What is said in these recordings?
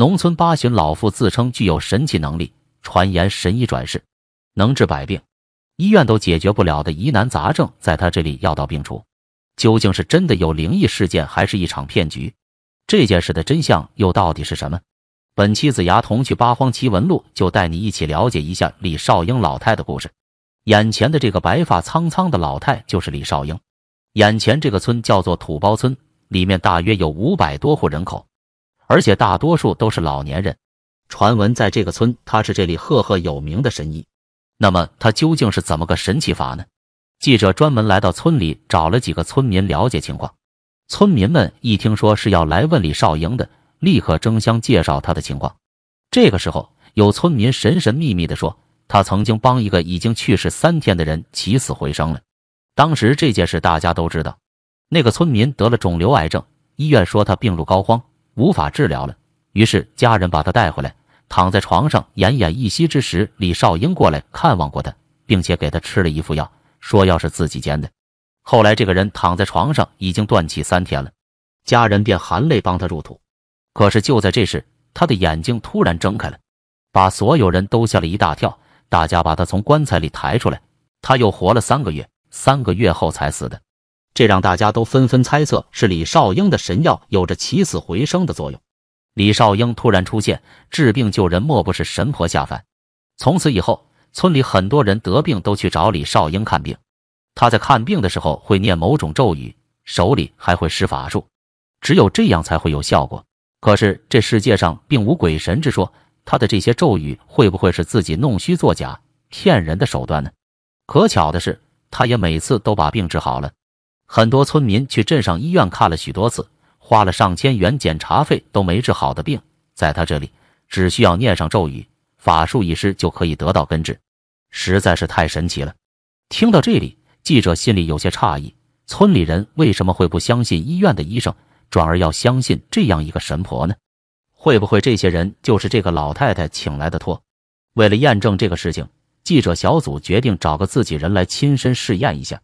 农村八旬老妇自称具有神奇能力，传言神医转世，能治百病，医院都解决不了的疑难杂症，在他这里药到病除。究竟是真的有灵异事件，还是一场骗局？这件事的真相又到底是什么？本期子牙童趣八荒奇闻录就带你一起了解一下李少英老太的故事。眼前的这个白发苍苍的老太就是李少英。眼前这个村叫做土包村，里面大约有五百多户人口。而且大多数都是老年人，传闻在这个村他是这里赫赫有名的神医，那么他究竟是怎么个神奇法呢？记者专门来到村里找了几个村民了解情况，村民们一听说是要来问李少英的，立刻争相介绍他的情况。这个时候，有村民神神秘秘地说，他曾经帮一个已经去世三天的人起死回生了。当时这件事大家都知道，那个村民得了肿瘤癌症，医院说他病入膏肓。无法治疗了，于是家人把他带回来，躺在床上奄奄一息之时，李少英过来看望过他，并且给他吃了一副药，说药是自己煎的。后来这个人躺在床上已经断气三天了，家人便含泪帮他入土。可是就在这时，他的眼睛突然睁开了，把所有人都吓了一大跳。大家把他从棺材里抬出来，他又活了三个月，三个月后才死的。这让大家都纷纷猜测，是李少英的神药有着起死回生的作用。李少英突然出现，治病救人，莫不是神婆下凡？从此以后，村里很多人得病都去找李少英看病。他在看病的时候会念某种咒语，手里还会施法术，只有这样才会有效果。可是这世界上并无鬼神之说，他的这些咒语会不会是自己弄虚作假、骗人的手段呢？可巧的是，他也每次都把病治好了。很多村民去镇上医院看了许多次，花了上千元检查费都没治好的病，在他这里只需要念上咒语，法术一施就可以得到根治，实在是太神奇了。听到这里，记者心里有些诧异：村里人为什么会不相信医院的医生，转而要相信这样一个神婆呢？会不会这些人就是这个老太太请来的托？为了验证这个事情，记者小组决定找个自己人来亲身试验一下。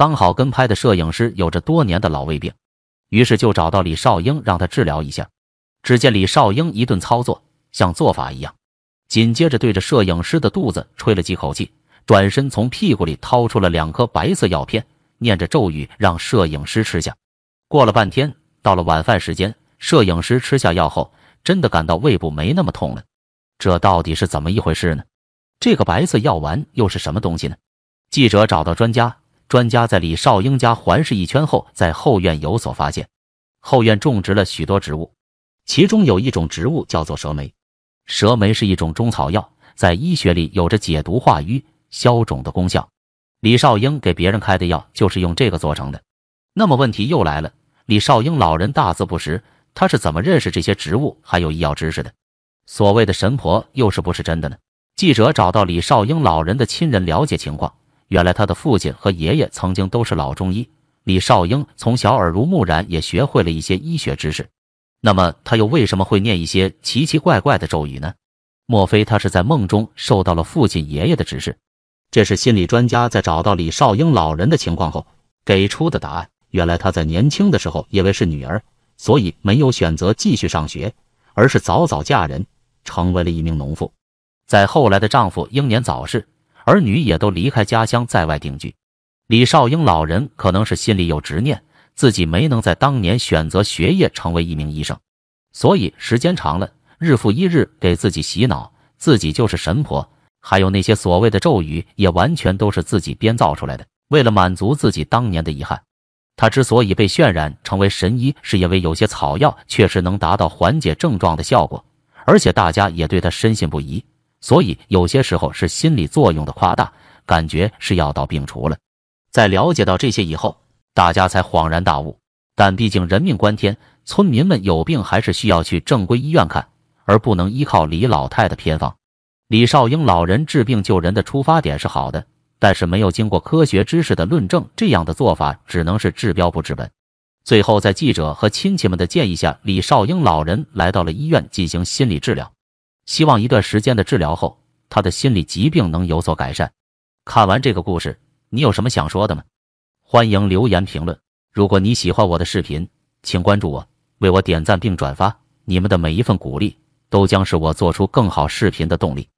刚好跟拍的摄影师有着多年的老胃病，于是就找到李少英让他治疗一下。只见李少英一顿操作，像做法一样，紧接着对着摄影师的肚子吹了几口气，转身从屁股里掏出了两颗白色药片，念着咒语让摄影师吃下。过了半天，到了晚饭时间，摄影师吃下药后，真的感到胃部没那么痛了。这到底是怎么一回事呢？这个白色药丸又是什么东西呢？记者找到专家。专家在李少英家环视一圈后，在后院有所发现。后院种植了许多植物，其中有一种植物叫做蛇梅。蛇梅是一种中草药，在医学里有着解毒化瘀、消肿的功效。李少英给别人开的药就是用这个做成的。那么问题又来了：李少英老人大字不识，他是怎么认识这些植物还有医药知识的？所谓的神婆又是不是真的呢？记者找到李少英老人的亲人了解情况。原来他的父亲和爷爷曾经都是老中医，李少英从小耳濡目染，也学会了一些医学知识。那么他又为什么会念一些奇奇怪怪的咒语呢？莫非他是在梦中受到了父亲爷爷的指示？这是心理专家在找到李少英老人的情况后给出的答案。原来她在年轻的时候因为是女儿，所以没有选择继续上学，而是早早嫁人，成为了一名农妇。在后来的丈夫英年早逝。儿女也都离开家乡在外定居，李少英老人可能是心里有执念，自己没能在当年选择学业成为一名医生，所以时间长了，日复一日给自己洗脑，自己就是神婆，还有那些所谓的咒语也完全都是自己编造出来的。为了满足自己当年的遗憾，他之所以被渲染成为神医，是因为有些草药确实能达到缓解症状的效果，而且大家也对他深信不疑。所以有些时候是心理作用的夸大，感觉是药到病除了。在了解到这些以后，大家才恍然大悟。但毕竟人命关天，村民们有病还是需要去正规医院看，而不能依靠李老太的偏方。李少英老人治病救人的出发点是好的，但是没有经过科学知识的论证，这样的做法只能是治标不治本。最后，在记者和亲戚们的建议下，李少英老人来到了医院进行心理治疗。希望一段时间的治疗后，他的心理疾病能有所改善。看完这个故事，你有什么想说的吗？欢迎留言评论。如果你喜欢我的视频，请关注我，为我点赞并转发。你们的每一份鼓励，都将是我做出更好视频的动力。